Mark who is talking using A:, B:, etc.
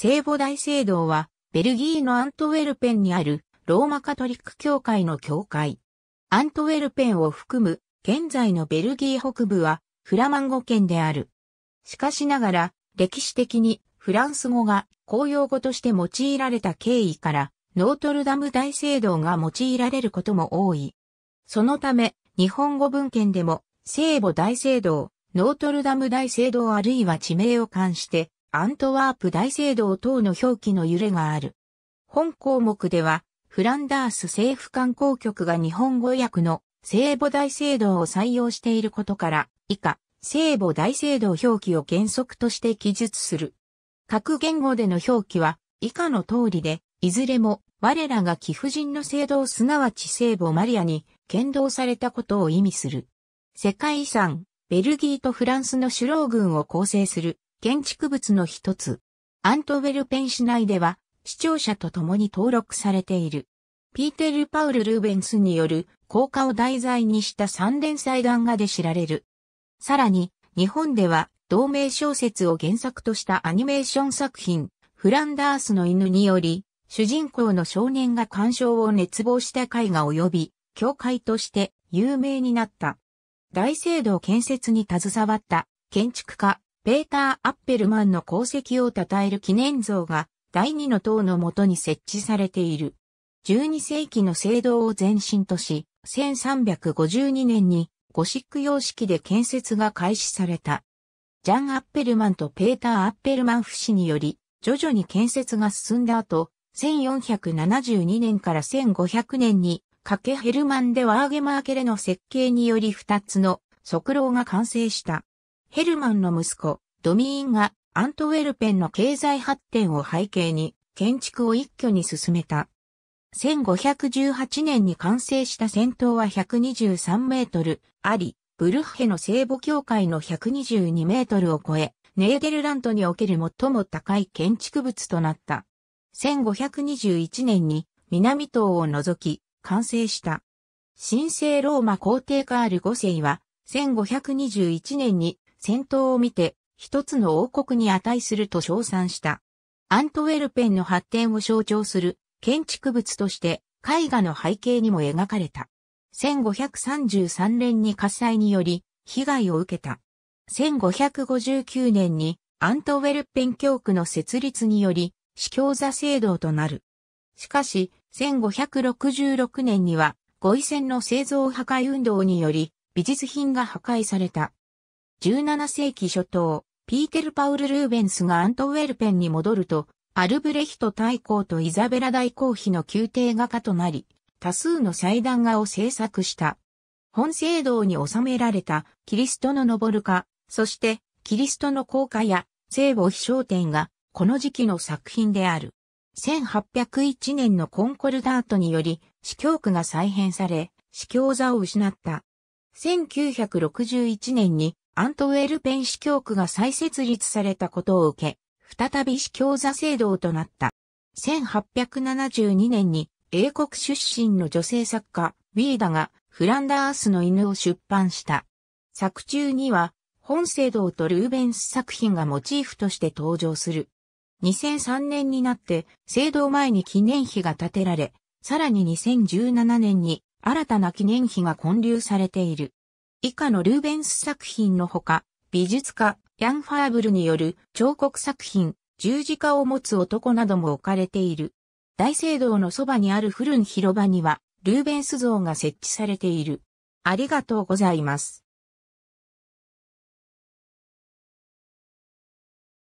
A: 聖母大聖堂は、ベルギーのアントウェルペンにあるローマカトリック教会の教会。アントウェルペンを含む現在のベルギー北部はフラマン語圏である。しかしながら歴史的にフランス語が公用語として用いられた経緯からノートルダム大聖堂が用いられることも多い。そのため日本語文献でも聖母大聖堂、ノートルダム大聖堂あるいは地名を冠してアントワープ大聖堂等の表記の揺れがある。本項目では、フランダース政府観光局が日本語訳の聖母大聖堂を採用していることから、以下、聖母大聖堂表記を原則として記述する。各言語での表記は以下の通りで、いずれも我らが貴婦人の聖堂すなわち聖母マリアに剣道されたことを意味する。世界遺産、ベルギーとフランスの首脳群を構成する建築物の一つ。アントウェルペン市内では、視聴者と共に登録されている。ピーテル・パウル・ルーベンスによる効果を題材にした三連祭願画で知られる。さらに、日本では同名小説を原作としたアニメーション作品、フランダースの犬により、主人公の少年が鑑賞を熱望した絵画及び、教会として有名になった。大聖堂建設に携わった建築家、ペーター・アッペルマンの功績を称える記念像が第二の塔のもとに設置されている。12世紀の聖堂を前身とし、1352年にゴシック様式で建設が開始された。ジャン・アッペルマンとペーター・アッペルマン夫死により、徐々に建設が進んだ後、1472年から1500年に、カケヘルマンでワーゲマーケレの設計により2つの側廊が完成した。ヘルマンの息子、ドミーンがアントウェルペンの経済発展を背景に建築を一挙に進めた。1518年に完成した戦闘は123メートルあり、ブルッヘの聖母教会の122メートルを超え、ネーデルラントにおける最も高い建築物となった。1521年に南島を除き完成した。神聖ローマ皇帝カール5世は1521年に戦闘を見て、一つの王国に値すると称賛した。アントウェルペンの発展を象徴する建築物として絵画の背景にも描かれた。1533年に火災により被害を受けた。1559年にアントウェルペン教区の設立により、司教座制度となる。しかし、1566年には、ゴイ戦の製造破壊運動により、美術品が破壊された。17世紀初頭、ピーテル・パウル・ルーベンスがアントウェルペンに戻ると、アルブレヒト大公とイザベラ大公妃の宮廷画家となり、多数の祭壇画を制作した。本聖堂に収められたキリストの昇る化、そしてキリストの降下や聖母飛翔展がこの時期の作品である。1801年のコンコルダートにより、司教区が再編され、司教座を失った。1961年にアントウェルペン司教区が再設立されたことを受け、再び司教座制度となった。1872年に英国出身の女性作家、ウィーダがフランダースの犬を出版した。作中には、本制度とルーベンス作品がモチーフとして登場する。2003年になって、制度前に記念碑が建てられ、さらに2017年に新たな記念碑が建立されている。以下のルーベンス作品のほか、美術家、ヤン・ファーブルによる彫刻作品、十字架を持つ男なども置かれている。大聖堂のそばにあるフルン広場には、ルーベンス像が設置されている。ありがとうございます。